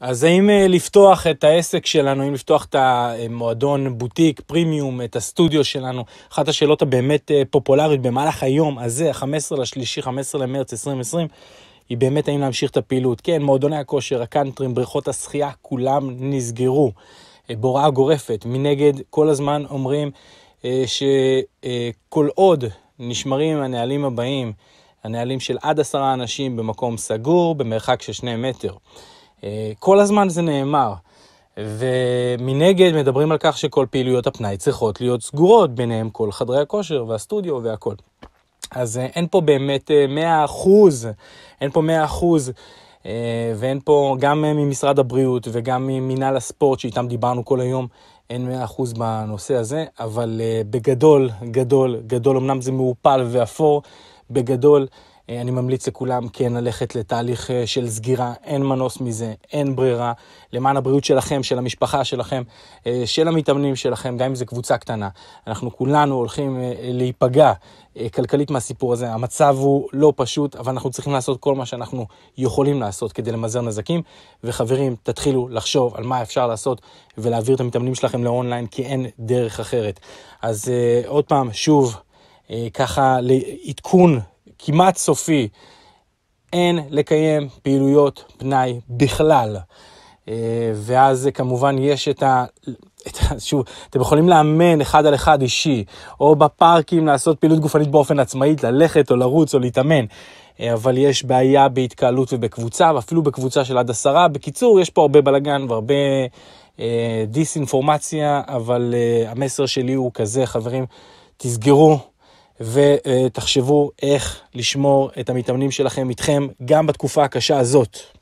אז האם אה, לפתוח את העסק שלנו, האם לפתוח את המועדון בוטיק, פרימיום, את הסטודיו שלנו, אחת השאלות הבאמת אה, פופולרית במהלך היום הזה, 15 לשלישי, 15 למרץ 2020, היא באמת האם להמשיך את הפעילות. כן, מועדוני הכושר, הקאנטרים, בריכות השחייה, כולם נסגרו. אה, בהוראה גורפת. מנגד, כל הזמן אומרים שכל עוד נשמרים הנהלים הבאים, הנהלים של עד עשרה אנשים במקום סגור, במרחק של שני מטר. אה, כל הזמן זה נאמר. ומנגד מדברים על כך שכל פעילויות הפנאי צריכות להיות סגורות, ביניהם כל חדרי הכושר והסטודיו והכל. אז אה, אין פה באמת 100 אה, אחוז, אין פה 100 אחוז, ואין פה גם ממשרד הבריאות וגם ממינהל הספורט שאיתם דיברנו כל היום, אין 100 אחוז בנושא הזה, אבל בגדול, גדול, גדול, אמנם זה מעורפל ואפור, בגדול אה, אני ממליץ לכולם כן ללכת לתהליך אה, של סגירה, אין מנוס מזה, אין ברירה. למען הבריאות שלכם, של המשפחה שלכם, אה, של המתאמנים שלכם, גם אם זו קבוצה קטנה. אנחנו כולנו הולכים להיפגע כלכלית מהסיפור הזה. המצב הוא לא פשוט, אבל אנחנו צריכים לעשות כל מה שאנחנו יכולים לעשות כדי למזער נזקים. וחברים, תתחילו לחשוב על מה אפשר לעשות ולהעביר את המתאמנים שלכם לאונליין, כי אין דרך אחרת. אז עוד פעם, שוב, ככה לעדכון כמעט סופי, אין לקיים פעילויות פנאי בכלל. אה, ואז אה, כמובן יש את ה... את, שוב, אתם יכולים לאמן אחד על אחד אישי, או בפארקים לעשות פעילות גופנית באופן עצמאית, ללכת או לרוץ או להתאמן, אה, אבל יש בעיה בהתקהלות ובקבוצה, ואפילו בקבוצה של עד עשרה. בקיצור, יש פה הרבה בלאגן והרבה אה, דיסאינפורמציה, אבל אה, המסר שלי הוא כזה, חברים, תסגרו ותחשבו איך לשמור את המתאמנים שלכם איתכם גם בתקופה הקשה הזאת.